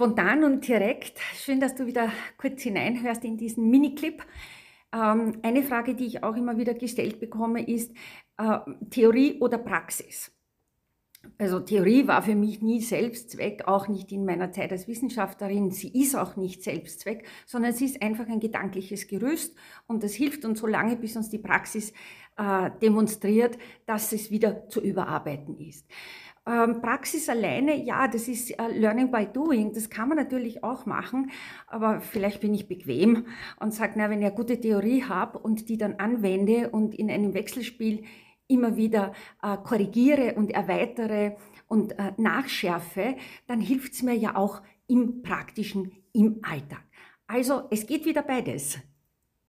spontan und direkt. Schön, dass du wieder kurz hineinhörst in diesen Miniclip. Ähm, eine Frage, die ich auch immer wieder gestellt bekomme, ist äh, Theorie oder Praxis? Also Theorie war für mich nie Selbstzweck, auch nicht in meiner Zeit als Wissenschaftlerin. Sie ist auch nicht Selbstzweck, sondern sie ist einfach ein gedankliches Gerüst und das hilft uns so lange, bis uns die Praxis äh, demonstriert, dass es wieder zu überarbeiten ist. Ähm, Praxis alleine, ja, das ist äh, Learning by Doing, das kann man natürlich auch machen, aber vielleicht bin ich bequem und sage, na, wenn ich eine gute Theorie habe und die dann anwende und in einem Wechselspiel immer wieder äh, korrigiere und erweitere und äh, nachschärfe, dann hilft es mir ja auch im praktischen, im Alltag. Also es geht wieder beides.